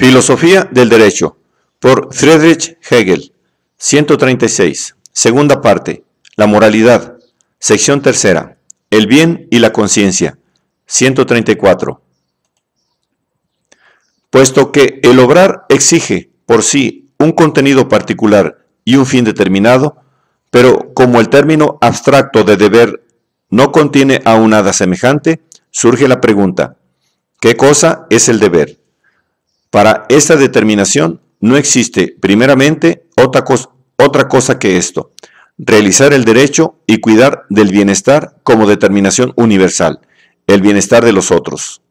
Filosofía del Derecho por Friedrich Hegel 136 Segunda parte La moralidad Sección tercera El bien y la conciencia 134 Puesto que el obrar exige por sí un contenido particular y un fin determinado, pero como el término abstracto de deber no contiene aún nada semejante, surge la pregunta, ¿qué cosa es el deber? Para esta determinación no existe, primeramente, otra, cosa, que esto, realizar el derecho y cuidar del bienestar como determinación universal, el bienestar de los otros.